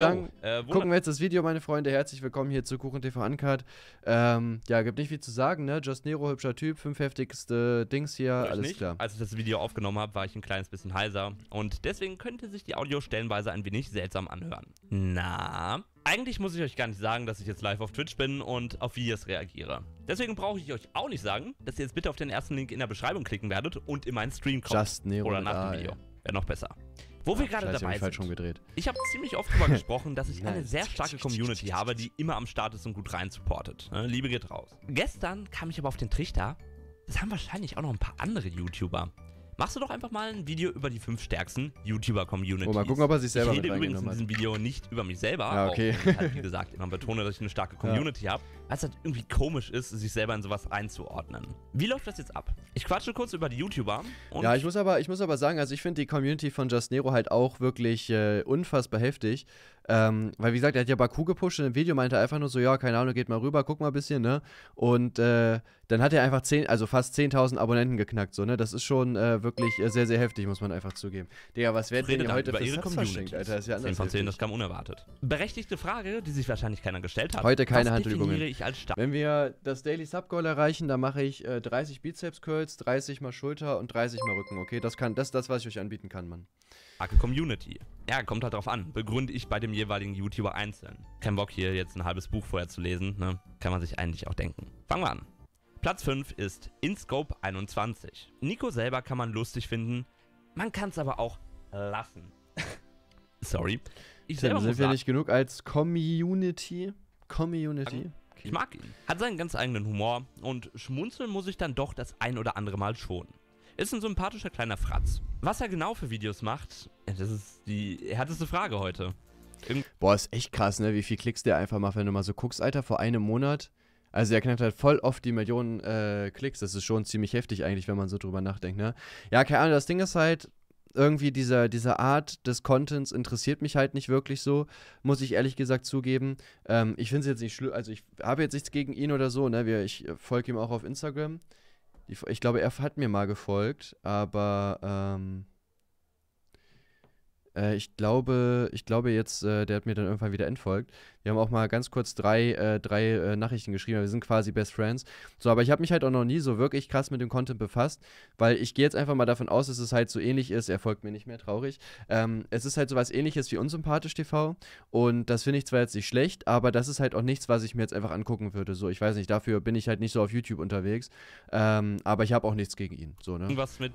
Oh, Dann äh, gucken wir jetzt das Video, meine Freunde. Herzlich willkommen hier zu Kuchen TV Uncut. Ähm, ja, gibt nicht viel zu sagen, ne? Just Nero, hübscher Typ, fünf heftigste Dings hier, Hör alles klar. Als ich das Video aufgenommen habe, war ich ein kleines bisschen heiser und deswegen könnte sich die Audio stellenweise ein wenig seltsam anhören. Na, eigentlich muss ich euch gar nicht sagen, dass ich jetzt live auf Twitch bin und auf Videos reagiere. Deswegen brauche ich euch auch nicht sagen, dass ihr jetzt bitte auf den ersten Link in der Beschreibung klicken werdet und in meinen Stream kommt. Just Nero. Oder nach dem Video. Wäre noch besser. Wo wir gerade dabei ich sind. Umgedreht. Ich habe ziemlich oft darüber gesprochen, dass ich eine sehr starke Community habe, die immer am Start ist und gut rein supportet. Ne? Liebe geht raus. Gestern kam ich aber auf den Trichter, das haben wahrscheinlich auch noch ein paar andere YouTuber machst du doch einfach mal ein Video über die fünf stärksten YouTuber-Communities. Oh, mal gucken, ob er sich selber Ich rede übrigens in diesem Video nicht über mich selber. Ja, okay. Auch, wie gesagt, immer betone, dass ich eine starke Community ja. habe. Weil es halt irgendwie komisch ist, sich selber in sowas einzuordnen. Wie läuft das jetzt ab? Ich quatsche kurz über die YouTuber. ja, ich muss, aber, ich muss aber sagen, also ich finde die Community von Just Nero halt auch wirklich äh, unfassbar heftig. Ähm, weil, wie gesagt, er hat ja Baku gepusht und im Video meinte er einfach nur so, ja, keine Ahnung, geht mal rüber, guck mal ein bisschen, ne? Und äh, dann hat er einfach 10, also fast 10.000 Abonnenten geknackt, so, ne? Das ist schon äh, wirklich äh, sehr, sehr heftig, muss man einfach zugeben. Digga, was werden denn heute über für ihre Community? Alter, das ist ja anders. 10 von 10, das kam unerwartet. Berechtigte Frage, die sich wahrscheinlich keiner gestellt hat. Heute keine Handübungen. Wenn wir das Daily Sub Goal erreichen, dann mache ich 30 äh, Bizeps Curls, 30 mal Schulter und 30 mal Rücken, okay? Das kann, das, das was ich euch anbieten kann, Mann starke Community. Ja, kommt halt drauf an. Begründe ich bei dem jeweiligen YouTuber einzeln. Kein Bock hier jetzt ein halbes Buch vorher zu lesen, ne? Kann man sich eigentlich auch denken. Fangen wir an. Platz 5 ist InScope 21. Nico selber kann man lustig finden, man kann es aber auch lassen. Sorry. Ich Tim, sind wir nicht genug als Community? Community? Okay. Ich mag ihn. Hat seinen ganz eigenen Humor und schmunzeln muss ich dann doch das ein oder andere Mal schonen. Ist ein sympathischer kleiner Fratz. Was er genau für Videos macht, äh, das ist die härteste Frage heute. Irgend Boah, ist echt krass, ne? Wie viel Klicks der einfach macht, wenn du mal so guckst, Alter, vor einem Monat. Also er knackt halt voll oft die Millionen äh, Klicks. Das ist schon ziemlich heftig eigentlich, wenn man so drüber nachdenkt, ne? Ja, keine Ahnung, das Ding ist halt, irgendwie dieser, diese Art des Contents interessiert mich halt nicht wirklich so, muss ich ehrlich gesagt zugeben. Ähm, ich finde es jetzt nicht schlimm, also ich habe jetzt nichts gegen ihn oder so, ne? ich folge ihm auch auf Instagram. Die, ich glaube, er hat mir mal gefolgt, aber ähm, äh, ich glaube, ich glaube jetzt, äh, der hat mir dann irgendwann wieder entfolgt. Wir haben auch mal ganz kurz drei, äh, drei äh, Nachrichten geschrieben. Wir sind quasi Best Friends. So, aber ich habe mich halt auch noch nie so wirklich krass mit dem Content befasst, weil ich gehe jetzt einfach mal davon aus, dass es halt so ähnlich ist. Er folgt mir nicht mehr, traurig. Ähm, es ist halt so was ähnliches wie unsympathisch TV und das finde ich zwar jetzt nicht schlecht, aber das ist halt auch nichts, was ich mir jetzt einfach angucken würde. So, ich weiß nicht, dafür bin ich halt nicht so auf YouTube unterwegs, ähm, aber ich habe auch nichts gegen ihn. So, ne? Was mit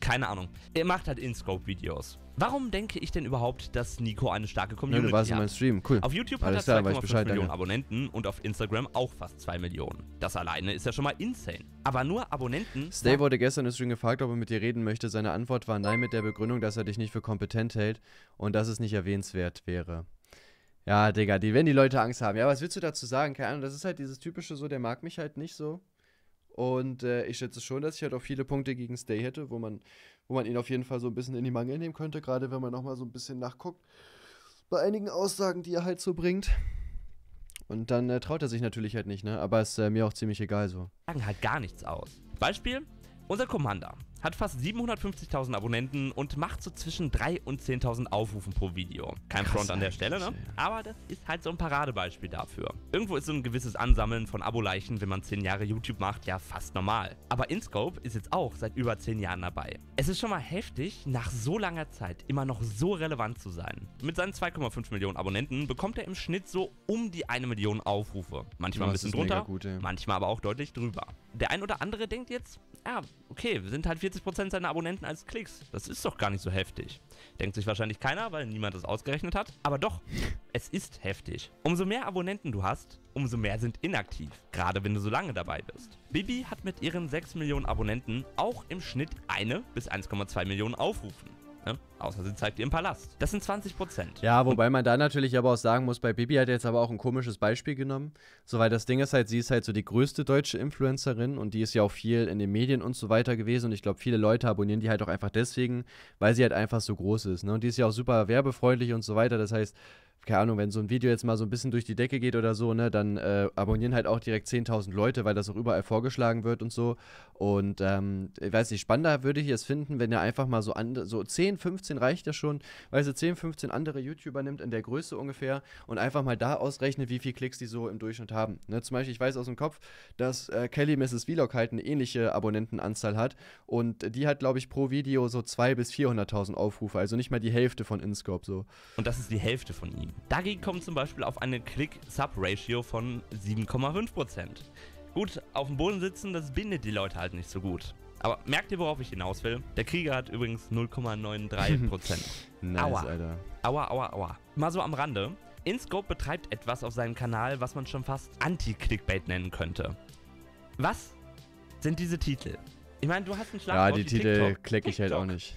keine Ahnung. Er macht halt Inscope-Videos. Warum denke ich denn überhaupt, dass Nico eine starke Community hat? Ja, du warst in meinem Stream, cool. Auf YouTube Alles hat er 2,5 Millionen Abonnenten und auf Instagram auch fast 2 Millionen. Das alleine ist ja schon mal insane. Aber nur Abonnenten... Stay wurde gestern im Stream gefragt, ob er mit dir reden möchte. Seine Antwort war nein mit der Begründung, dass er dich nicht für kompetent hält und dass es nicht erwähnenswert wäre. Ja, Digga, die, wenn die Leute Angst haben. Ja, was willst du dazu sagen? Keine Ahnung, das ist halt dieses typische so, der mag mich halt nicht so. Und äh, ich schätze schon, dass ich halt auch viele Punkte gegen Stay hätte, wo man, wo man ihn auf jeden Fall so ein bisschen in die Mangel nehmen könnte, gerade wenn man nochmal so ein bisschen nachguckt. Bei einigen Aussagen, die er halt so bringt. Und dann äh, traut er sich natürlich halt nicht, ne? Aber ist äh, mir auch ziemlich egal so. Sagen halt gar nichts aus. Beispiel, unser Commander hat fast 750.000 Abonnenten und macht so zwischen 3.000 und 10.000 Aufrufen pro Video. Kein Krass, Front an der Stelle, ne? Aber das ist halt so ein Paradebeispiel dafür. Irgendwo ist so ein gewisses Ansammeln von Abo-Leichen, wenn man 10 Jahre YouTube macht, ja fast normal. Aber InScope ist jetzt auch seit über 10 Jahren dabei. Es ist schon mal heftig, nach so langer Zeit immer noch so relevant zu sein. Mit seinen 2,5 Millionen Abonnenten bekommt er im Schnitt so um die 1 Million Aufrufe. Manchmal ein bisschen drunter, gut, manchmal aber auch deutlich drüber. Der ein oder andere denkt jetzt, ja, okay, sind halt 40% seiner Abonnenten als Klicks. Das ist doch gar nicht so heftig. Denkt sich wahrscheinlich keiner, weil niemand das ausgerechnet hat. Aber doch, es ist heftig. Umso mehr Abonnenten du hast, umso mehr sind inaktiv. Gerade wenn du so lange dabei bist. Bibi hat mit ihren 6 Millionen Abonnenten auch im Schnitt eine bis 1,2 Millionen Aufrufen. Ne? Außer sie zeigt ihr im Palast. Das sind 20 Prozent. Ja, wobei man da natürlich aber auch sagen muss, bei Bibi hat er jetzt aber auch ein komisches Beispiel genommen. Soweit das Ding ist halt, sie ist halt so die größte deutsche Influencerin und die ist ja auch viel in den Medien und so weiter gewesen. Und ich glaube, viele Leute abonnieren die halt auch einfach deswegen, weil sie halt einfach so groß ist. Ne? Und die ist ja auch super werbefreundlich und so weiter. Das heißt, keine Ahnung, wenn so ein Video jetzt mal so ein bisschen durch die Decke geht oder so, ne, dann äh, abonnieren halt auch direkt 10.000 Leute, weil das auch überall vorgeschlagen wird und so. Und ähm, ich weiß nicht, spannender würde ich es finden, wenn er einfach mal so, and so 10, 15 reicht ja schon, weil so 10, 15 andere YouTuber nimmt in der Größe ungefähr und einfach mal da ausrechnet, wie viele Klicks die so im Durchschnitt haben. Ne, zum Beispiel, ich weiß aus dem Kopf, dass äh, Kelly Mrs. Vlog halt eine ähnliche Abonnentenanzahl hat und die hat, glaube ich, pro Video so 200.000 bis 400.000 Aufrufe, also nicht mal die Hälfte von InScope so. Und das ist die Hälfte von ihm. Dagegen kommt zum Beispiel auf eine Click-Sub-Ratio von 7,5%. Gut, auf dem Boden sitzen, das bindet die Leute halt nicht so gut. Aber merkt ihr, worauf ich hinaus will? Der Krieger hat übrigens 0,93%. nice, aua. Alter. Aua, aua, aua. Mal so am Rande. InScope betreibt etwas auf seinem Kanal, was man schon fast Anti-Clickbait nennen könnte. Was sind diese Titel? Ich meine, du hast einen Schlagwort Ja, die Titel klicke ich halt auch nicht.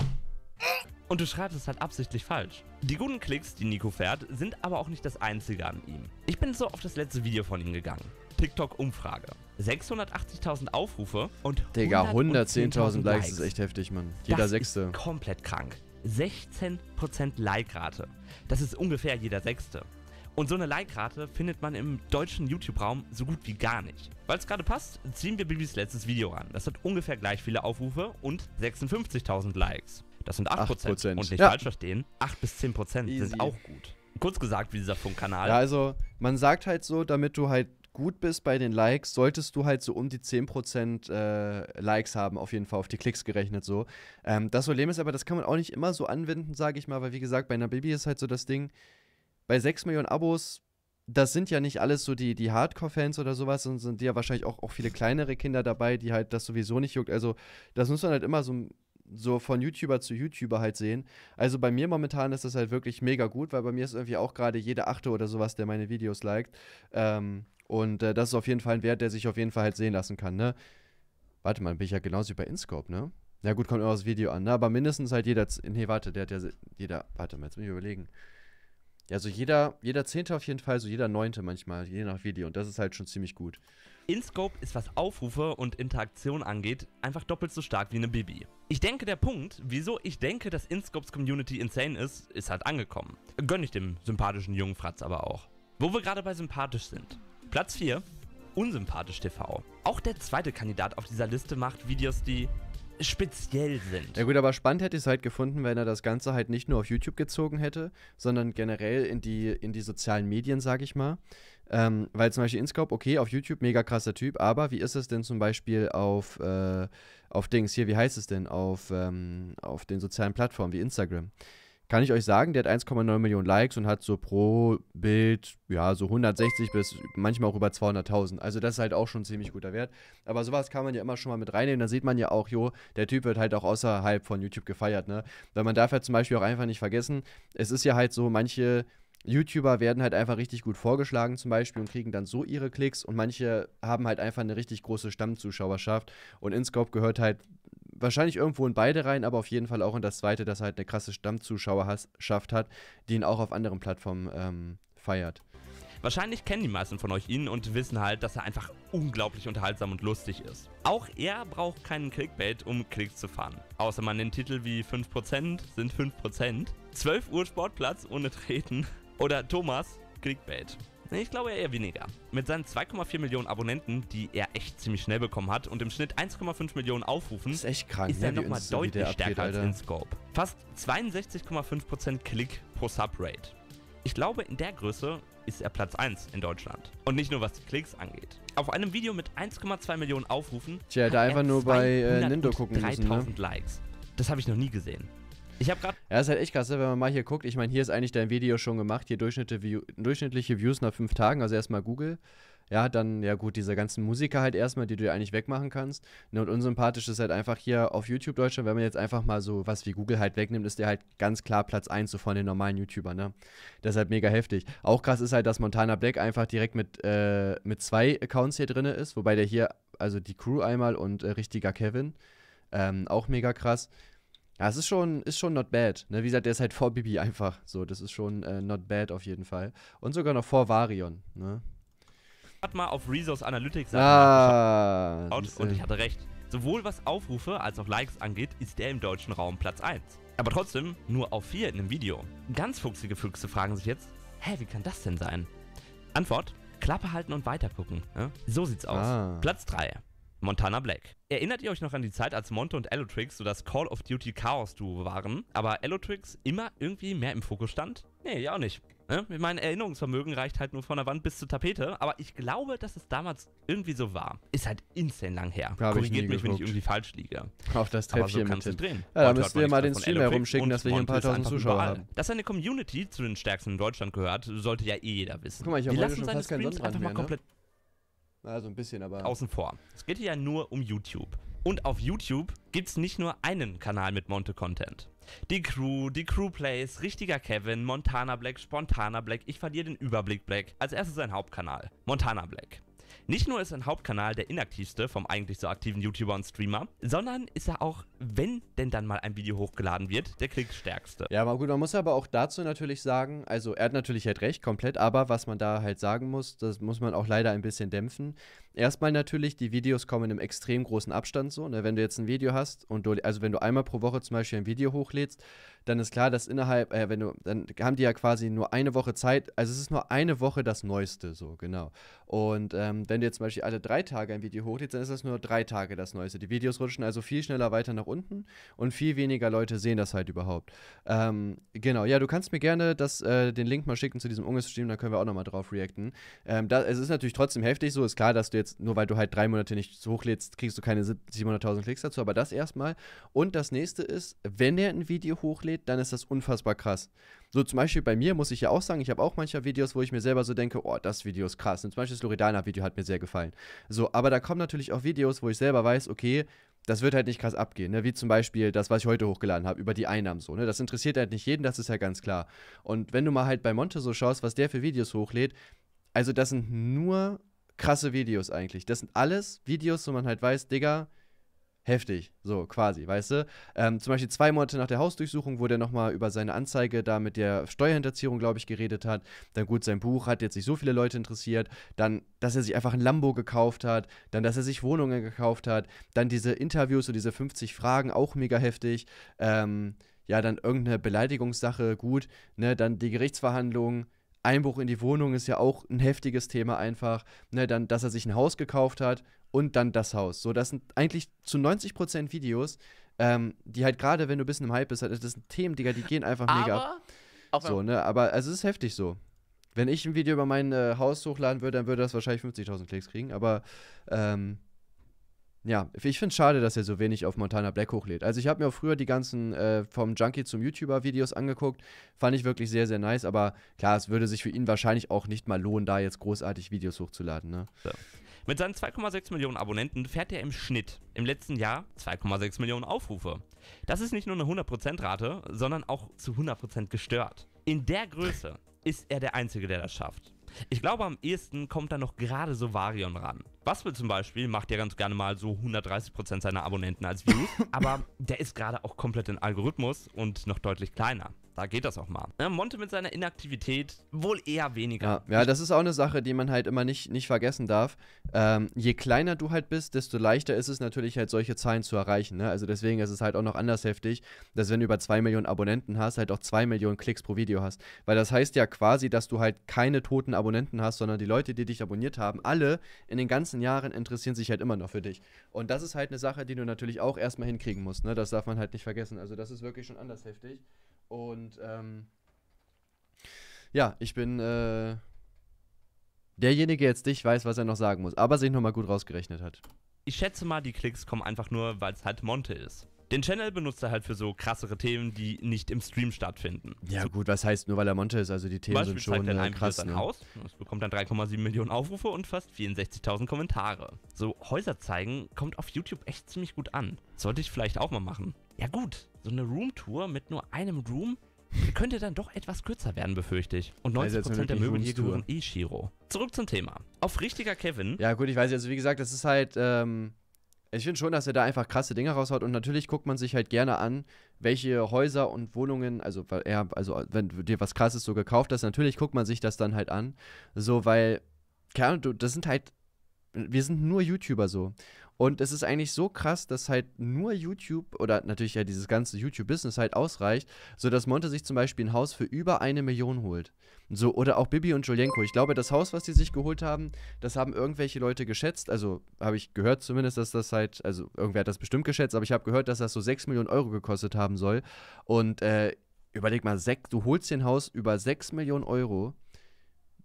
Und du schreibst es halt absichtlich falsch. Die guten Klicks, die Nico fährt, sind aber auch nicht das einzige an ihm. Ich bin so auf das letzte Video von ihm gegangen. TikTok-Umfrage. 680.000 Aufrufe und Digga, 110.000 Likes ist echt heftig, Mann. Jeder das Sechste. Ist komplett krank. 16% Like-Rate. Das ist ungefähr jeder Sechste. Und so eine Like-Rate findet man im deutschen YouTube-Raum so gut wie gar nicht. Weil es gerade passt, ziehen wir Bibis letztes Video an. Das hat ungefähr gleich viele Aufrufe und 56.000 Likes. Das sind 8%. 8%. Und nicht ja. falsch verstehen, 8 bis 10% Easy. sind auch gut. Kurz gesagt, wie dieser Funkkanal. Ja, also man sagt halt so, damit du halt gut bist bei den Likes, solltest du halt so um die 10% äh, Likes haben, auf jeden Fall, auf die Klicks gerechnet so. Ähm, das Problem ist aber, das kann man auch nicht immer so anwenden, sage ich mal, weil wie gesagt, bei einer Baby ist halt so das Ding, bei 6 Millionen Abos, das sind ja nicht alles so die, die Hardcore-Fans oder sowas, sondern sind ja wahrscheinlich auch, auch viele kleinere Kinder dabei, die halt das sowieso nicht juckt. Also das muss man halt immer so so von YouTuber zu YouTuber halt sehen. Also bei mir momentan ist das halt wirklich mega gut, weil bei mir ist irgendwie auch gerade jeder Achte oder sowas, der meine Videos liked. Ähm, und äh, das ist auf jeden Fall ein Wert, der sich auf jeden Fall halt sehen lassen kann, ne? Warte mal, bin ich ja genauso wie bei InScope, ne? Na gut, kommt immer das Video an, ne? Aber mindestens halt jeder. Nee, warte, der hat ja jeder. Warte mal, jetzt muss ich überlegen. Ja, so jeder, jeder Zehnte auf jeden Fall, so jeder Neunte manchmal, je nach Video. Und das ist halt schon ziemlich gut. InScope ist, was Aufrufe und Interaktion angeht, einfach doppelt so stark wie eine Bibi. Ich denke, der Punkt, wieso ich denke, dass InScopes Community insane ist, ist halt angekommen. Gönn ich dem sympathischen jungen Fratz aber auch. Wo wir gerade bei sympathisch sind. Platz 4, unsympathisch TV. Auch der zweite Kandidat auf dieser Liste macht Videos, die speziell sind. Ja gut, aber spannend hätte ich es halt gefunden, wenn er das Ganze halt nicht nur auf YouTube gezogen hätte, sondern generell in die, in die sozialen Medien, sag ich mal. Ähm, weil zum Beispiel InScope, okay, auf YouTube mega krasser Typ, aber wie ist es denn zum Beispiel auf, äh, auf Dings, hier, wie heißt es denn, auf, ähm, auf den sozialen Plattformen wie Instagram? Kann ich euch sagen, der hat 1,9 Millionen Likes und hat so pro Bild, ja, so 160 bis manchmal auch über 200.000. Also das ist halt auch schon ein ziemlich guter Wert. Aber sowas kann man ja immer schon mal mit reinnehmen. Da sieht man ja auch, jo, der Typ wird halt auch außerhalb von YouTube gefeiert, ne? Weil man darf halt zum Beispiel auch einfach nicht vergessen, es ist ja halt so, manche YouTuber werden halt einfach richtig gut vorgeschlagen zum Beispiel und kriegen dann so ihre Klicks und manche haben halt einfach eine richtig große Stammzuschauerschaft und InScope gehört halt wahrscheinlich irgendwo in beide rein, aber auf jeden Fall auch in das zweite, dass er halt eine krasse Stammzuschauerschaft hat, die ihn auch auf anderen Plattformen ähm, feiert. Wahrscheinlich kennen die meisten von euch ihn und wissen halt, dass er einfach unglaublich unterhaltsam und lustig ist. Auch er braucht keinen Clickbait, um Klicks zu fahren. Außer man den Titel wie 5% sind 5%, 12 Uhr Sportplatz ohne Treten oder Thomas Clickbait. Ich glaube eher weniger. Mit seinen 2,4 Millionen Abonnenten, die er echt ziemlich schnell bekommen hat und im Schnitt 1,5 Millionen Aufrufen, ist, echt krank, ist ne, er ne? nochmal deutlich abgeht, stärker Alter. als in Scope. Fast 62,5% Klick pro Subrate. Ich glaube, in der Größe ist er Platz 1 in Deutschland. Und nicht nur was die Klicks angeht. Auf einem Video mit 1,2 Millionen Aufrufen. Tja, da einfach nur bei äh, Nindo gucken 3000 3000 ne? Likes. Das habe ich noch nie gesehen. Ich habe gerade. Ja, ist halt echt krass, ne, wenn man mal hier guckt. Ich meine, hier ist eigentlich dein Video schon gemacht. Hier View, durchschnittliche Views nach fünf Tagen. Also erstmal Google. Ja, dann, ja gut, diese ganzen Musiker halt erstmal, die du ja eigentlich wegmachen kannst. Ne, und unsympathisch ist halt einfach hier auf YouTube Deutschland, wenn man jetzt einfach mal so was wie Google halt wegnimmt, ist der halt ganz klar Platz 1 so von den normalen YouTubern, ne? Das ist halt mega heftig. Auch krass ist halt, dass Montana Black einfach direkt mit, äh, mit zwei Accounts hier drin ist, wobei der hier, also die Crew einmal und äh, richtiger Kevin, ähm, auch mega krass. Ja, es ist schon, ist schon not bad. Ne? Wie gesagt, der ist halt vor Bibi einfach. So, das ist schon äh, not bad auf jeden Fall. Und sogar noch vor Varion. Ne? Hat mal auf Resource Analytics ah, und, ich äh, hatte recht. Sowohl was Aufrufe als auch Likes angeht, ist der im deutschen Raum Platz 1. Aber trotzdem nur auf 4 in einem Video. Ganz fuchsige Füchse fragen sich jetzt, hä, wie kann das denn sein? Antwort, Klappe halten und weitergucken. Ne? So sieht's aus. Ah. Platz 3. Montana Black. Erinnert ihr euch noch an die Zeit, als Monte und Elotrix so das Call of Duty Chaos Duo waren, aber Elotrix immer irgendwie mehr im Fokus stand? Nee, ja auch nicht. Ne? Mein Erinnerungsvermögen reicht halt nur von der Wand bis zur Tapete, aber ich glaube, dass es damals irgendwie so war. Ist halt insane lang her. Hab Korrigiert mich, geguckt. wenn ich irgendwie falsch liege. Auf das Treppchen so kannst du drehen. Ja, da müssen wir mal den Stream herumschicken, dass wir hier ein paar tausend Zuschauer haben. Dass eine Community zu den stärksten in Deutschland gehört, sollte ja eh jeder wissen. Guck mal, ich habe schon fast keinen Sonnenbrand mehr, mal ne? komplett also ein bisschen, aber. Außen vor. Es geht hier ja nur um YouTube. Und auf YouTube gibt's nicht nur einen Kanal mit Monte Content. Die Crew, die Crew Plays, richtiger Kevin, Montana Black, Spontana Black, ich verliere den Überblick Black. Als erstes sein Hauptkanal, Montana Black. Nicht nur ist sein Hauptkanal der inaktivste vom eigentlich so aktiven YouTuber und Streamer, sondern ist er auch, wenn denn dann mal ein Video hochgeladen wird, der klickstärkste. Ja, aber gut, man muss aber auch dazu natürlich sagen, also er hat natürlich halt recht komplett, aber was man da halt sagen muss, das muss man auch leider ein bisschen dämpfen. Erstmal natürlich, die Videos kommen in einem extrem großen Abstand so. Ne? Wenn du jetzt ein Video hast und du, also wenn du einmal pro Woche zum Beispiel ein Video hochlädst, dann ist klar, dass innerhalb, äh, wenn du, dann haben die ja quasi nur eine Woche Zeit, also es ist nur eine Woche das Neueste, so, genau. Und ähm, wenn du jetzt zum Beispiel alle drei Tage ein Video hochlädst, dann ist das nur drei Tage das Neueste. Die Videos rutschen also viel schneller weiter nach unten und viel weniger Leute sehen das halt überhaupt. Ähm, genau, ja, du kannst mir gerne das, äh, den Link mal schicken zu diesem unges da können wir auch nochmal drauf reacten. Ähm, da, es ist natürlich trotzdem heftig so, ist klar, dass du jetzt jetzt, nur weil du halt drei Monate nicht hochlädst, kriegst du keine 700.000 Klicks dazu, aber das erstmal. Und das nächste ist, wenn er ein Video hochlädt, dann ist das unfassbar krass. So zum Beispiel bei mir muss ich ja auch sagen, ich habe auch manchmal Videos, wo ich mir selber so denke, oh, das Video ist krass. Und zum Beispiel das Loredana-Video hat mir sehr gefallen. So, aber da kommen natürlich auch Videos, wo ich selber weiß, okay, das wird halt nicht krass abgehen, ne? wie zum Beispiel das, was ich heute hochgeladen habe, über die Einnahmen so. Ne? Das interessiert halt nicht jeden, das ist ja ganz klar. Und wenn du mal halt bei Monte so schaust, was der für Videos hochlädt, also das sind nur krasse Videos eigentlich. Das sind alles Videos, wo man halt weiß, Digga, heftig, so quasi, weißt du? Ähm, zum Beispiel zwei Monate nach der Hausdurchsuchung, wo der nochmal über seine Anzeige da mit der Steuerhinterziehung, glaube ich, geredet hat. Dann gut, sein Buch hat jetzt nicht so viele Leute interessiert. Dann, dass er sich einfach ein Lambo gekauft hat. Dann, dass er sich Wohnungen gekauft hat. Dann diese Interviews und diese 50 Fragen, auch mega heftig. Ähm, ja, dann irgendeine Beleidigungssache, gut. Ne? Dann die Gerichtsverhandlungen. Einbruch in die Wohnung ist ja auch ein heftiges Thema einfach. Ne, dann, dass er sich ein Haus gekauft hat und dann das Haus. So, das sind eigentlich zu 90 Videos, ähm, die halt gerade, wenn du ein bisschen im Hype bist, halt, das sind Themen, Digga, die gehen einfach aber, mega ab. So, ne, aber also es ist heftig so. Wenn ich ein Video über mein äh, Haus hochladen würde, dann würde das wahrscheinlich 50.000 Klicks kriegen, aber ähm, ja, ich finde es schade, dass er so wenig auf Montana Black hochlädt. Also ich habe mir auch früher die ganzen äh, vom Junkie zum YouTuber Videos angeguckt, fand ich wirklich sehr, sehr nice, aber klar, es würde sich für ihn wahrscheinlich auch nicht mal lohnen, da jetzt großartig Videos hochzuladen. Ne? Ja. Mit seinen 2,6 Millionen Abonnenten fährt er im Schnitt im letzten Jahr 2,6 Millionen Aufrufe. Das ist nicht nur eine 100%-Rate, sondern auch zu 100% gestört. In der Größe ist er der Einzige, der das schafft. Ich glaube, am ehesten kommt da noch gerade so Varion ran. Waspel zum Beispiel macht ja ganz gerne mal so 130% seiner Abonnenten als Views, aber der ist gerade auch komplett in Algorithmus und noch deutlich kleiner da geht das auch mal. Ja, Monte mit seiner Inaktivität wohl eher weniger. Ja, ja, das ist auch eine Sache, die man halt immer nicht, nicht vergessen darf. Ähm, je kleiner du halt bist, desto leichter ist es natürlich halt solche Zahlen zu erreichen. Ne? Also deswegen ist es halt auch noch anders heftig, dass wenn du über 2 Millionen Abonnenten hast, halt auch 2 Millionen Klicks pro Video hast. Weil das heißt ja quasi, dass du halt keine toten Abonnenten hast, sondern die Leute, die dich abonniert haben, alle in den ganzen Jahren interessieren sich halt immer noch für dich. Und das ist halt eine Sache, die du natürlich auch erstmal hinkriegen musst. Ne? Das darf man halt nicht vergessen. Also das ist wirklich schon anders heftig. Und ähm, ja, ich bin äh, derjenige jetzt dich weiß, was er noch sagen muss, aber sich nochmal gut rausgerechnet hat. Ich schätze mal, die Klicks kommen einfach nur, weil es halt Monte ist den Channel benutzt er halt für so krassere Themen, die nicht im Stream stattfinden. Ja so, gut, was heißt nur, weil er Monte ist, also die Themen sind schon zeigt äh, krass. Ein ne? Haus, es bekommt dann 3,7 Millionen Aufrufe und fast 64.000 Kommentare. So Häuser zeigen kommt auf YouTube echt ziemlich gut an. Sollte ich vielleicht auch mal machen. Ja gut, so eine Roomtour mit nur einem Room könnte dann doch etwas kürzer werden, befürchte ich. Und 90% also der Möbel hier gehören eh Shiro. Zurück zum Thema. Auf richtiger Kevin. Ja gut, ich weiß, also wie gesagt, das ist halt... Ähm ich finde schon, dass er da einfach krasse Dinge raushaut und natürlich guckt man sich halt gerne an, welche Häuser und Wohnungen, also er, also wenn du dir was krasses so gekauft hast, natürlich guckt man sich das dann halt an. So, weil, Kerl, Ahnung, das sind halt wir sind nur YouTuber so. Und es ist eigentlich so krass, dass halt nur YouTube oder natürlich ja dieses ganze YouTube-Business halt ausreicht, sodass Monte sich zum Beispiel ein Haus für über eine Million holt. So, oder auch Bibi und Julienko. Ich glaube, das Haus, was die sich geholt haben, das haben irgendwelche Leute geschätzt. Also habe ich gehört zumindest, dass das halt, also irgendwer hat das bestimmt geschätzt, aber ich habe gehört, dass das so 6 Millionen Euro gekostet haben soll. Und äh, überleg mal, du holst dir ein Haus über 6 Millionen Euro,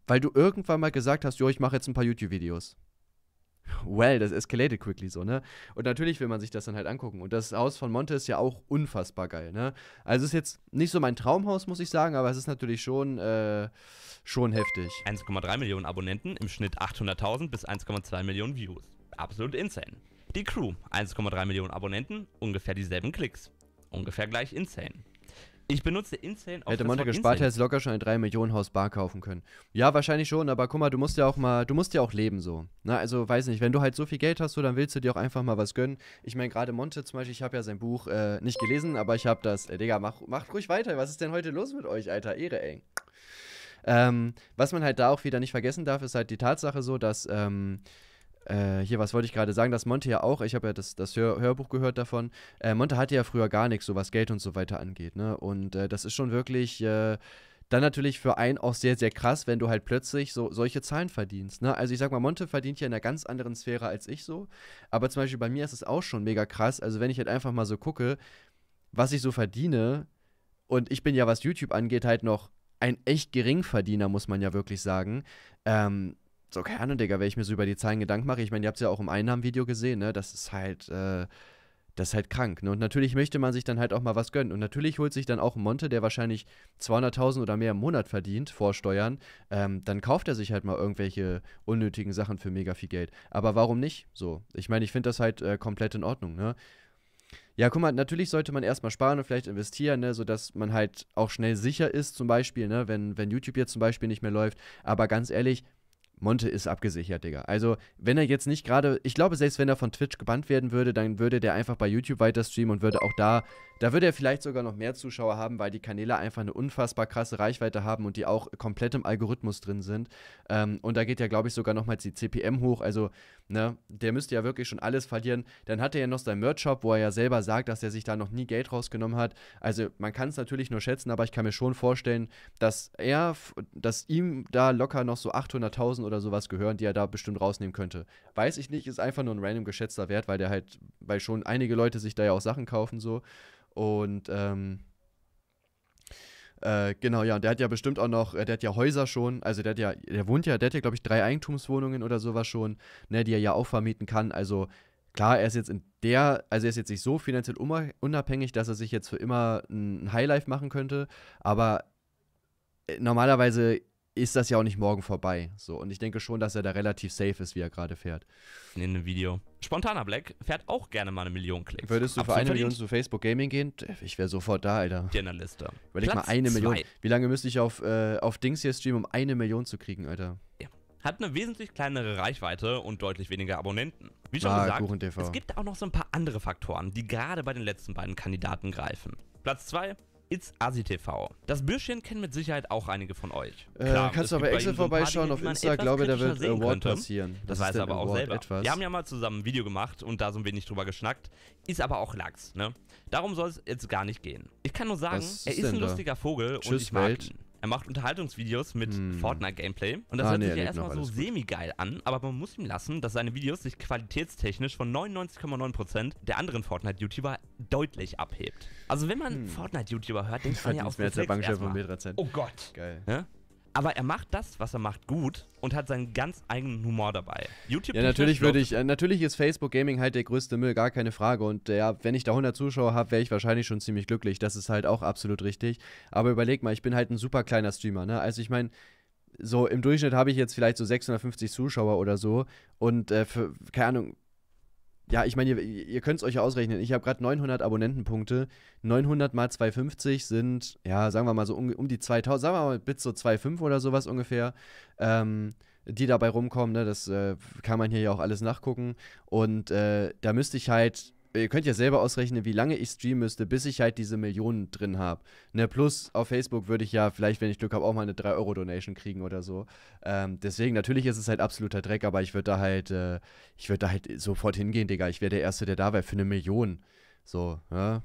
weil du irgendwann mal gesagt hast, jo, ich mache jetzt ein paar YouTube-Videos well, das escalated quickly so, ne? Und natürlich will man sich das dann halt angucken. Und das Haus von Monte ist ja auch unfassbar geil, ne? Also es ist jetzt nicht so mein Traumhaus, muss ich sagen, aber es ist natürlich schon, äh, schon heftig. 1,3 Millionen Abonnenten, im Schnitt 800.000 bis 1,2 Millionen Views. Absolut insane. Die Crew, 1,3 Millionen Abonnenten, ungefähr dieselben Klicks. Ungefähr gleich insane. Ich benutze Insane auf Hätte Monte gespart, hätte locker schon ein 3 Millionen Haus Bar kaufen können. Ja, wahrscheinlich schon, aber guck mal, du musst ja auch mal, du musst ja auch leben so. Na, also weiß nicht, wenn du halt so viel Geld hast, so, dann willst du dir auch einfach mal was gönnen. Ich meine, gerade Monte zum Beispiel, ich habe ja sein Buch äh, nicht gelesen, aber ich habe das. Äh, Digga, mach, macht ruhig weiter. Was ist denn heute los mit euch, Alter? Ehre, ey. Ähm, was man halt da auch wieder nicht vergessen darf, ist halt die Tatsache so, dass. Ähm, äh, hier, was wollte ich gerade sagen, dass Monte ja auch, ich habe ja das, das Hör Hörbuch gehört davon, äh, Monte hatte ja früher gar nichts, so was Geld und so weiter angeht, ne? Und äh, das ist schon wirklich äh, dann natürlich für einen auch sehr, sehr krass, wenn du halt plötzlich so, solche Zahlen verdienst. Ne? Also ich sag mal, Monte verdient ja in einer ganz anderen Sphäre als ich so. Aber zum Beispiel bei mir ist es auch schon mega krass. Also wenn ich halt einfach mal so gucke, was ich so verdiene, und ich bin ja, was YouTube angeht, halt noch ein echt Geringverdiener, muss man ja wirklich sagen. Ähm, so gerne, Digga, wenn ich mir so über die Zahlen Gedanken mache. Ich meine, ihr habt es ja auch im Einnahmenvideo gesehen, ne? Das ist halt, äh, das ist halt krank. Ne? Und natürlich möchte man sich dann halt auch mal was gönnen. Und natürlich holt sich dann auch Monte, der wahrscheinlich 200.000 oder mehr im Monat verdient, vor Steuern, ähm, dann kauft er sich halt mal irgendwelche unnötigen Sachen für mega viel Geld. Aber warum nicht? So, ich meine, ich finde das halt äh, komplett in Ordnung, ne? Ja, guck mal, natürlich sollte man erstmal sparen und vielleicht investieren, ne, sodass man halt auch schnell sicher ist, zum Beispiel, ne, wenn, wenn YouTube jetzt zum Beispiel nicht mehr läuft. Aber ganz ehrlich, Monte ist abgesichert, Digga. Also, wenn er jetzt nicht gerade, ich glaube, selbst wenn er von Twitch gebannt werden würde, dann würde der einfach bei YouTube weiter streamen und würde auch da da würde er vielleicht sogar noch mehr Zuschauer haben, weil die Kanäle einfach eine unfassbar krasse Reichweite haben und die auch komplett im Algorithmus drin sind. Ähm, und da geht ja, glaube ich, sogar nochmals die CPM hoch. Also, ne, der müsste ja wirklich schon alles verlieren. Dann hat er ja noch seinen Merch-Shop, wo er ja selber sagt, dass er sich da noch nie Geld rausgenommen hat. Also, man kann es natürlich nur schätzen, aber ich kann mir schon vorstellen, dass er, dass ihm da locker noch so 800.000 oder sowas gehören, die er da bestimmt rausnehmen könnte. Weiß ich nicht, ist einfach nur ein random geschätzter Wert, weil der halt, weil schon einige Leute sich da ja auch Sachen kaufen so. Und ähm, äh, genau, ja, und der hat ja bestimmt auch noch, äh, der hat ja Häuser schon, also der hat ja, der wohnt ja, der hat ja, glaube ich, drei Eigentumswohnungen oder sowas schon, ne, die er ja auch vermieten kann. Also klar, er ist jetzt in der, also er ist jetzt nicht so finanziell unabhängig, dass er sich jetzt für immer ein Highlife machen könnte, aber äh, normalerweise ist das ja auch nicht morgen vorbei. So, und ich denke schon, dass er da relativ safe ist, wie er gerade fährt. In einem Video. Spontaner Black fährt auch gerne mal eine Million Klicks. Würdest du Absolut für eine verdient. Million zu Facebook Gaming gehen? Ich wäre sofort da, Alter. Dir in der Liste. mal, eine zwei. Million. Wie lange müsste ich auf, äh, auf Dings hier streamen, um eine Million zu kriegen, Alter? Ja. Hat eine wesentlich kleinere Reichweite und deutlich weniger Abonnenten. Wie schon ah, gesagt, es gibt auch noch so ein paar andere Faktoren, die gerade bei den letzten beiden Kandidaten greifen. Platz 2, It's Asi TV. Das Bürschchen kennen mit Sicherheit auch einige von euch. Äh, Klar, äh, kannst du aber Excel vorbeischauen so auf Insta, glaube da wird Award könnte. passieren. Das, das weiß er aber Award auch selber. Etwas? Wir haben ja mal zusammen ein Video gemacht und da so ein wenig drüber geschnackt. Ist aber auch Lachs, ne? Darum soll es jetzt gar nicht gehen. Ich kann nur sagen, ist er ist ein da? lustiger Vogel Tschüss, und ich mag Welt. ihn. Er macht Unterhaltungsvideos mit hm. Fortnite-Gameplay. Und das ah, hört nee, sich ja erstmal so semi-geil an, aber man muss ihm lassen, dass seine Videos sich qualitätstechnisch von 99,9% der anderen Fortnite-YouTuber deutlich abhebt. Also wenn man hm. Fortnite-YouTuber hört, denkt man ja auch. der Bankchef Oh Gott. Geil. Ja? Aber er macht das, was er macht, gut und hat seinen ganz eigenen Humor dabei. YouTube ja, natürlich würde ich, äh, natürlich ist Facebook Gaming halt der größte Müll, gar keine Frage. Und äh, ja, wenn ich da 100 Zuschauer habe, wäre ich wahrscheinlich schon ziemlich glücklich. Das ist halt auch absolut richtig. Aber überleg mal, ich bin halt ein super kleiner Streamer, ne? Also ich meine, so im Durchschnitt habe ich jetzt vielleicht so 650 Zuschauer oder so und äh, für, keine Ahnung, ja, ich meine, ihr, ihr könnt es euch ja ausrechnen. Ich habe gerade 900 Abonnentenpunkte. 900 mal 250 sind, ja, sagen wir mal so um, um die 2000, sagen wir mal Bits so 2,5 oder sowas ungefähr, ähm, die dabei rumkommen. Ne? Das äh, kann man hier ja auch alles nachgucken. Und äh, da müsste ich halt ihr könnt ja selber ausrechnen, wie lange ich streamen müsste, bis ich halt diese Millionen drin habe. Ne, plus auf Facebook würde ich ja vielleicht, wenn ich Glück habe, auch mal eine 3-Euro-Donation kriegen oder so. Ähm, deswegen, natürlich ist es halt absoluter Dreck, aber ich würde da halt, äh, ich würde da halt sofort hingehen, Digga. Ich wäre der Erste, der da wäre für eine Million. So, ja.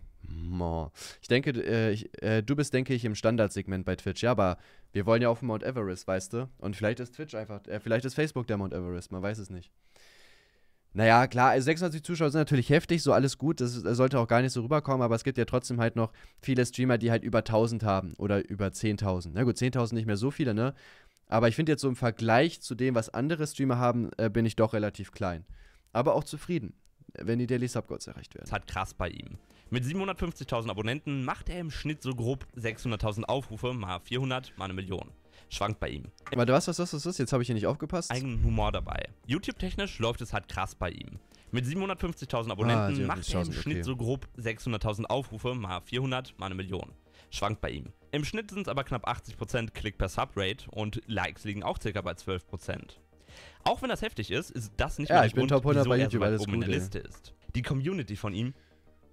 Ich denke, äh, ich, äh, du bist, denke ich, im Standardsegment bei Twitch. Ja, aber wir wollen ja auf den Mount Everest, weißt du? Und vielleicht ist Twitch einfach, äh, vielleicht ist Facebook der Mount Everest, man weiß es nicht. Naja, klar, also 26 Zuschauer sind natürlich heftig, so alles gut, das sollte auch gar nicht so rüberkommen, aber es gibt ja trotzdem halt noch viele Streamer, die halt über 1000 haben oder über 10.000. Na gut, 10.000 nicht mehr so viele, ne? Aber ich finde jetzt so im Vergleich zu dem, was andere Streamer haben, äh, bin ich doch relativ klein. Aber auch zufrieden, wenn die Daily Subgods erreicht werden. Das hat krass bei ihm. Mit 750.000 Abonnenten macht er im Schnitt so grob 600.000 Aufrufe, mal 400, mal eine Million schwankt bei ihm. Warte, was, was, was, was, was? Jetzt habe ich hier nicht aufgepasst. Eigenen Humor dabei. YouTube-technisch läuft es halt krass bei ihm. Mit 750.000 ah, Abonnenten ah, macht er im Schnitt okay. so grob 600.000 Aufrufe, mal 400, mal eine Million. Schwankt bei ihm. Im Schnitt sind es aber knapp 80% Klick per Subrate und Likes liegen auch circa bei 12%. Auch wenn das heftig ist, ist das nicht ja, mehr der ich Grund, bin Top 100 bei YouTube, so alles oben gut, in der Liste ist. Die Community von ihm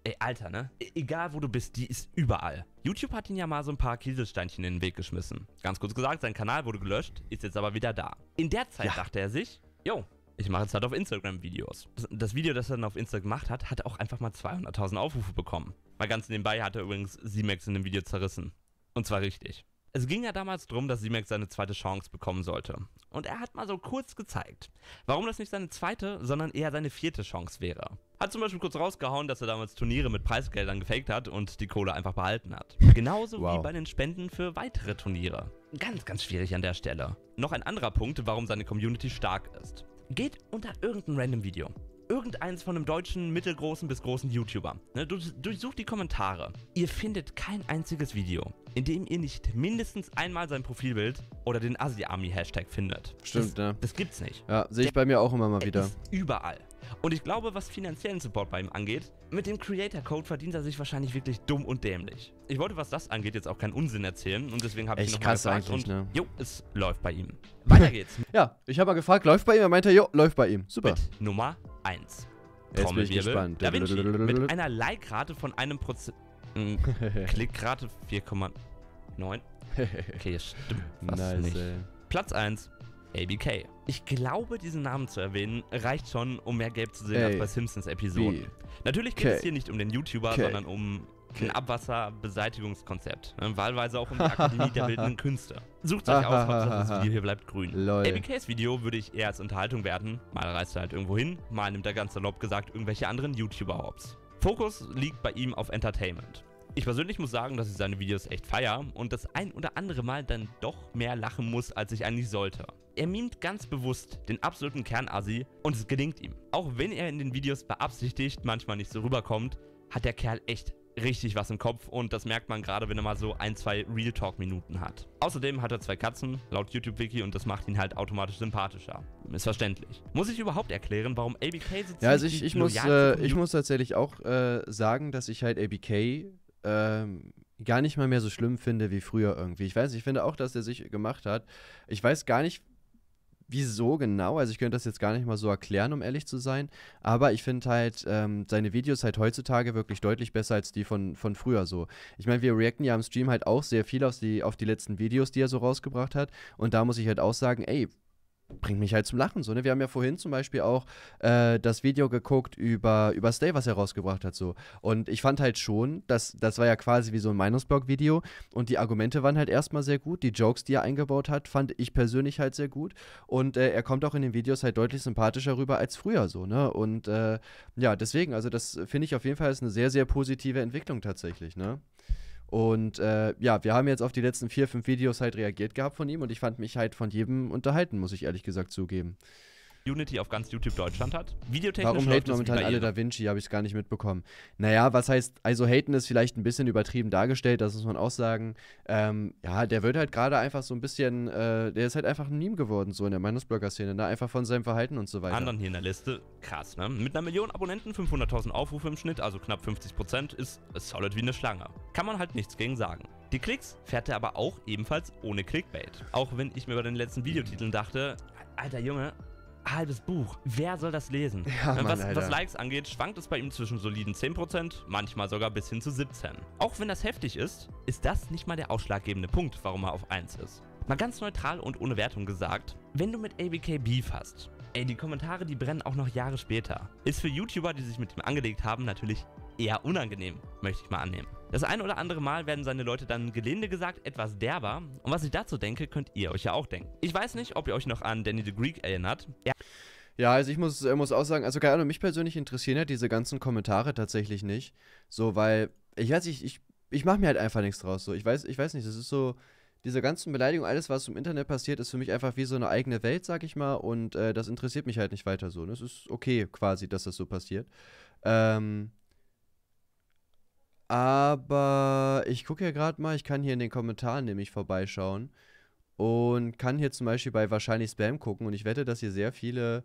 Ey, Alter, ne? E egal wo du bist, die ist überall. YouTube hat ihn ja mal so ein paar Kieselsteinchen in den Weg geschmissen. Ganz kurz gesagt, sein Kanal wurde gelöscht, ist jetzt aber wieder da. In der Zeit ja. dachte er sich, yo, ich mache jetzt halt auf Instagram Videos. Das, das, Video, das er dann auf Insta gemacht hat, hat auch einfach mal 200.000 Aufrufe bekommen. Mal ganz nebenbei hat er übrigens Simex in dem Video zerrissen. Und zwar richtig. Es ging ja damals darum, dass Simex seine zweite Chance bekommen sollte. Und er hat mal so kurz gezeigt, warum das nicht seine zweite, sondern eher seine vierte Chance wäre. Hat zum Beispiel kurz rausgehauen, dass er damals Turniere mit Preisgeldern gefaked hat und die Kohle einfach behalten hat. Genauso wow. wie bei den Spenden für weitere Turniere. Ganz, ganz schwierig an der Stelle. Noch ein anderer Punkt, warum seine Community stark ist. Geht unter irgendein random Video irgendeins von einem deutschen, mittelgroßen bis großen YouTuber. Ne, durchsucht die Kommentare. Ihr findet kein einziges Video, in dem ihr nicht mindestens einmal sein Profilbild oder den AsiArmy-Hashtag findet. Stimmt, das, ne? Das gibt's nicht. Ja, sehe ich bei mir auch immer mal wieder. Ist überall. Und ich glaube, was finanziellen Support bei ihm angeht, mit dem Creator Code verdient er sich wahrscheinlich wirklich dumm und dämlich. Ich wollte, was das angeht, jetzt auch keinen Unsinn erzählen und deswegen habe ich noch nochmal gefragt und ne? jo, es läuft bei ihm. Weiter geht's. ja, ich habe mal gefragt, läuft bei ihm? Er meinte, jo, läuft bei ihm. Super. Mit Nummer 1. Jetzt bin ich gespannt. Da Vinci mit einer Like-Rate von einem Prozent. Hm, Klickrate 4,9. Okay, das stimmt fast nice, nicht. Platz 1. ABK. Ich glaube, diesen Namen zu erwähnen, reicht schon, um mehr Gelb zu sehen A als bei Simpsons-Episoden. Natürlich geht K es hier nicht um den YouTuber, K sondern um ein Abwasserbeseitigungskonzept. Ne? Wahlweise auch um die Akademie der bildenden Künste. Sucht euch aus, Hauptsache das Video hier bleibt grün. Lol. ABKs Video würde ich eher als Unterhaltung werten. Mal reist er halt irgendwo hin, mal nimmt er ganz salopp gesagt irgendwelche anderen YouTuber-Hops. Fokus liegt bei ihm auf Entertainment. Ich persönlich muss sagen, dass ich seine Videos echt feier und das ein oder andere Mal dann doch mehr lachen muss, als ich eigentlich sollte. Er mimt ganz bewusst den absoluten Kernasi und es gelingt ihm. Auch wenn er in den Videos beabsichtigt manchmal nicht so rüberkommt, hat der Kerl echt richtig was im Kopf und das merkt man gerade, wenn er mal so ein, zwei Real Talk Minuten hat. Außerdem hat er zwei Katzen, laut YouTube-Wiki, und das macht ihn halt automatisch sympathischer. Missverständlich. Muss ich überhaupt erklären, warum ABK so Ja, also ich, ich muss, äh, ich muss tatsächlich auch äh, sagen, dass ich halt ABK ähm, gar nicht mal mehr so schlimm finde wie früher irgendwie. Ich weiß, ich finde auch, dass er sich gemacht hat. Ich weiß gar nicht, wieso genau. Also ich könnte das jetzt gar nicht mal so erklären, um ehrlich zu sein. Aber ich finde halt ähm, seine Videos halt heutzutage wirklich deutlich besser als die von, von früher so. Ich meine, wir reacten ja am Stream halt auch sehr viel auf die, auf die letzten Videos, die er so rausgebracht hat. Und da muss ich halt auch sagen, ey, bringt mich halt zum Lachen. So, ne? Wir haben ja vorhin zum Beispiel auch äh, das Video geguckt über, über Stay, was er rausgebracht hat. So. Und ich fand halt schon, dass, das war ja quasi wie so ein Meinungsblog-Video und die Argumente waren halt erstmal sehr gut. Die Jokes, die er eingebaut hat, fand ich persönlich halt sehr gut. Und äh, er kommt auch in den Videos halt deutlich sympathischer rüber als früher so, ne? Und äh, ja, deswegen, also das finde ich auf jeden Fall ist eine sehr, sehr positive Entwicklung tatsächlich, ne? Und äh, ja, wir haben jetzt auf die letzten vier, fünf Videos halt reagiert gehabt von ihm und ich fand mich halt von jedem unterhalten, muss ich ehrlich gesagt zugeben. Unity auf ganz YouTube Deutschland hat. Videotechnisch Warum haten momentan alle Da Vinci? Habe ich es gar nicht mitbekommen. Naja, was heißt, also haten ist vielleicht ein bisschen übertrieben dargestellt, das muss man auch sagen. Ähm, ja, der wird halt gerade einfach so ein bisschen, äh, der ist halt einfach ein Meme geworden, so in der Meinungsblogger-Szene, ne? einfach von seinem Verhalten und so weiter. Anderen hier in der Liste, krass, ne? Mit einer Million Abonnenten, 500.000 Aufrufe im Schnitt, also knapp 50 Prozent, ist solid wie eine Schlange. Kann man halt nichts gegen sagen. Die Klicks fährt er aber auch ebenfalls ohne Clickbait. Auch wenn ich mir bei den letzten Videotiteln dachte, alter Junge, halbes Buch. Wer soll das lesen? Ja, Mann, was, was, Likes angeht, schwankt es bei ihm zwischen soliden 10%, manchmal sogar bis hin zu 17%. Auch wenn das heftig ist, ist das nicht mal der ausschlaggebende Punkt, warum er auf 1 ist. Mal ganz neutral und ohne Wertung gesagt, wenn du mit ABK Beef hast, ey, die Kommentare, die brennen auch noch Jahre später, ist für YouTuber, die sich mit ihm angelegt haben, natürlich eher unangenehm, möchte ich mal annehmen. Das ein oder andere Mal werden seine Leute dann gelinde gesagt etwas derber. Und was ich dazu denke, könnt ihr euch ja auch denken. Ich weiß nicht, ob ihr euch noch an Danny the Greek erinnert. Ja. Ja, also ich muss, äh, muss auch sagen, also keine Ahnung, mich persönlich interessieren ja diese ganzen Kommentare tatsächlich nicht. So, weil, ich weiß nicht, ich, ich, ich mache mir halt einfach nichts draus. So, ich weiß, ich weiß nicht, das ist so, diese ganzen Beleidigungen, alles, was im Internet passiert, ist für mich einfach wie so eine eigene Welt, sag ich mal. Und äh, das interessiert mich halt nicht weiter so. Und es ist okay quasi, dass das so passiert. Ähm, aber ich gucke ja gerade mal, ich kann hier in den Kommentaren nämlich vorbeischauen und kann hier zum Beispiel bei wahrscheinlich Spam gucken und ich wette, dass hier sehr viele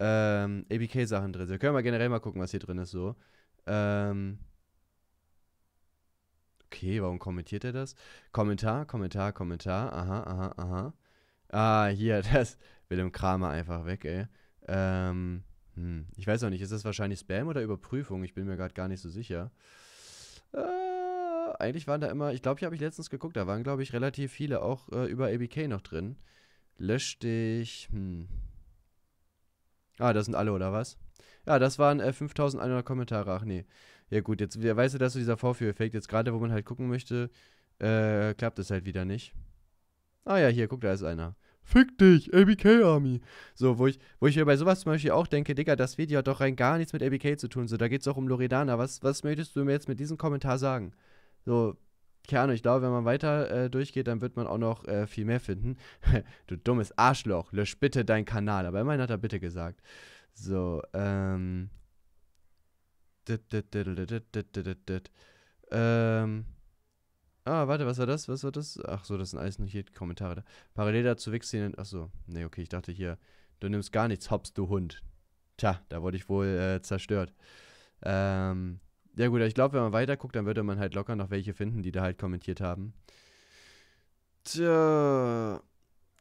ähm, ABK-Sachen drin sind. Wir können mal generell mal gucken, was hier drin ist so. Ähm okay, warum kommentiert er das? Kommentar, Kommentar, Kommentar. Aha, aha, aha. Ah, hier, das. will im Kramer einfach weg, ey. Ähm, hm, ich weiß auch nicht, ist das wahrscheinlich Spam oder Überprüfung? Ich bin mir gerade gar nicht so sicher. Äh, eigentlich waren da immer, ich glaube, hier habe ich letztens geguckt, da waren, glaube ich, relativ viele auch äh, über ABK noch drin. Lösch dich. Hm. Ah, das sind alle, oder was? Ja, das waren äh, 5100 Kommentare. Ach nee. Ja, gut, jetzt weißt du, dass du dieser Vorführeffekt jetzt gerade, wo man halt gucken möchte, äh, klappt es halt wieder nicht. Ah ja, hier, guck, da ist einer. Fick dich, ABK-Army. So, wo ich, wo ich mir bei sowas zum Beispiel auch denke, Digga, das Video hat doch rein gar nichts mit ABK zu tun. So, da geht's auch um Loredana. Was, was möchtest du mir jetzt mit diesem Kommentar sagen? So, keine Ahnung, ich glaube, wenn man weiter äh, durchgeht, dann wird man auch noch äh, viel mehr finden. du dummes Arschloch, lösch bitte deinen Kanal. Aber immerhin hat er bitte gesagt. So, ähm. Ähm. Ah, warte, was war das? Was war das? Ach so, das sind alles nur hier Kommentare da. Parallel dazu wechseln. Ach so, nee, okay, ich dachte hier, du nimmst gar nichts, hops, du Hund. Tja, da wurde ich wohl äh, zerstört. Ähm, ja gut, ich glaube, wenn man weiterguckt, dann würde man halt locker noch welche finden, die da halt kommentiert haben. Tja,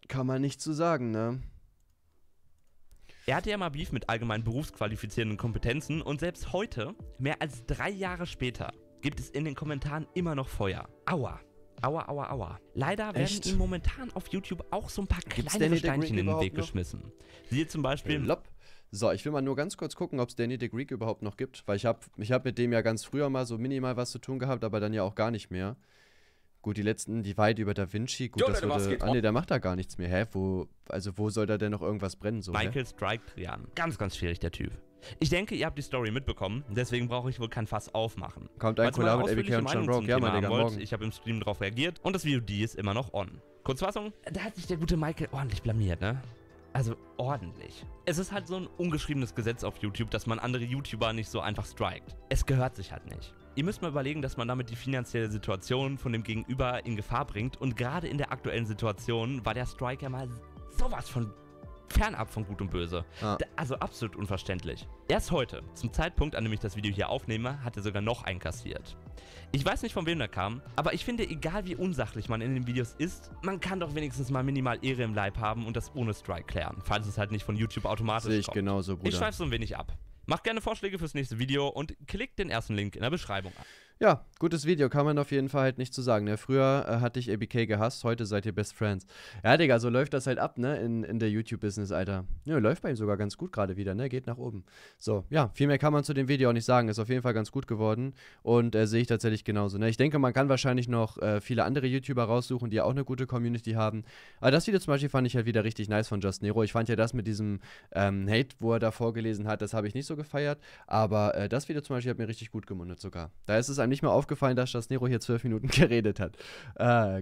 kann man nicht zu so sagen, ne? Er hatte ja mal Beef mit allgemein berufsqualifizierenden Kompetenzen und selbst heute, mehr als drei Jahre später, gibt es in den Kommentaren immer noch Feuer. Aua. Aua, aua, aua. Leider werden Echt? ihm momentan auf YouTube auch so ein paar kleine Steinchen in den Weg noch? geschmissen. Siehe zum Beispiel. Lopp. So, ich will mal nur ganz kurz gucken, ob es Danny the Greek überhaupt noch gibt, weil ich habe ich hab mit dem ja ganz früher mal so minimal was zu tun gehabt, aber dann ja auch gar nicht mehr. Gut, die letzten, die weit über Da Vinci. Gut, jo, das Leute, würde, ah, nee, der macht da gar nichts mehr. Hä? Wo, also wo soll da denn noch irgendwas brennen? So, Michael hä? Strike Trian. Ganz, ganz schwierig, der Typ. Ich denke, ihr habt die Story mitbekommen, deswegen brauche ich wohl kein Fass aufmachen. Kommt ein Collab mit ABK und John Rock, ja, mein Digga, morgen. Ich habe im Stream darauf reagiert und das VOD ist immer noch on. Kurzfassung, da hat sich der gute Michael ordentlich blamiert, ne? Also ordentlich. Es ist halt so ein ungeschriebenes Gesetz auf YouTube, dass man andere YouTuber nicht so einfach strikt. Es gehört sich halt nicht. Ihr müsst mal überlegen, dass man damit die finanzielle Situation von dem Gegenüber in Gefahr bringt. Und gerade in der aktuellen Situation war der Striker mal sowas von fernab von Gut und Böse. Ah. Also absolut unverständlich. Erst heute, zum Zeitpunkt, an dem ich das Video hier aufnehme, hat er sogar noch einkassiert. Ich weiß nicht, von wem der kam, aber ich finde, egal wie unsachlich man in den Videos ist, man kann doch wenigstens mal minimal Ehre im Leib haben und das ohne Strike klären, falls es halt nicht von YouTube automatisch Sehe ich kommt. genauso, Bruder. Ich schweife so ein wenig ab. Macht gerne Vorschläge fürs nächste Video und klickt den ersten Link in der Beschreibung an. Ja, gutes Video, kann man auf jeden Fall halt nicht zu sagen. Ne? Früher äh, hatte ich ABK gehasst, heute seid ihr Best Friends. Ja, Digga, so läuft das halt ab, ne, in, in der YouTube-Business, Alter. Ja, läuft bei ihm sogar ganz gut gerade wieder, ne, geht nach oben. So, ja, viel mehr kann man zu dem Video auch nicht sagen, ist auf jeden Fall ganz gut geworden und äh, sehe ich tatsächlich genauso, ne. Ich denke, man kann wahrscheinlich noch äh, viele andere YouTuber raussuchen, die auch eine gute Community haben. Aber das Video zum Beispiel fand ich halt wieder richtig nice von Just Nero. Ich fand ja das mit diesem ähm, Hate, wo er da vorgelesen hat, das habe ich nicht so gefeiert, aber äh, das Video zum Beispiel hat mir richtig gut gemundet sogar. Da ist es ein einem nicht mehr aufgefallen, dass das Nero hier zwölf Minuten geredet hat. Äh,